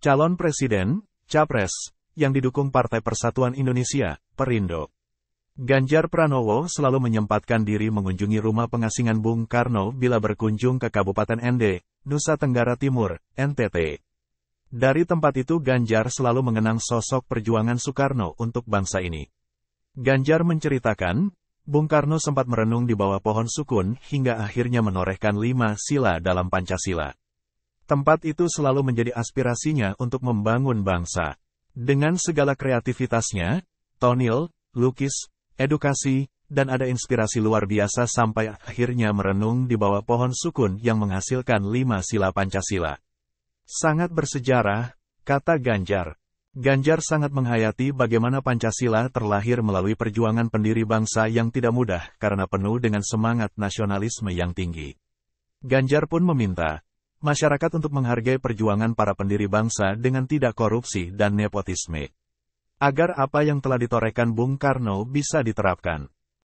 Calon Presiden, Capres, yang didukung Partai Persatuan Indonesia, Perindo. Ganjar Pranowo selalu menyempatkan diri mengunjungi rumah pengasingan Bung Karno bila berkunjung ke Kabupaten Ende, Nusa Tenggara Timur, NTT. Dari tempat itu Ganjar selalu mengenang sosok perjuangan Soekarno untuk bangsa ini. Ganjar menceritakan, Bung Karno sempat merenung di bawah pohon sukun hingga akhirnya menorehkan lima sila dalam Pancasila. Tempat itu selalu menjadi aspirasinya untuk membangun bangsa. Dengan segala kreativitasnya, tonil, lukis, edukasi, dan ada inspirasi luar biasa sampai akhirnya merenung di bawah pohon sukun yang menghasilkan lima sila Pancasila. Sangat bersejarah, kata Ganjar. Ganjar sangat menghayati bagaimana Pancasila terlahir melalui perjuangan pendiri bangsa yang tidak mudah karena penuh dengan semangat nasionalisme yang tinggi. Ganjar pun meminta, masyarakat untuk menghargai perjuangan para pendiri bangsa dengan tidak korupsi dan nepotisme. Agar apa yang telah ditorehkan Bung Karno bisa diterapkan.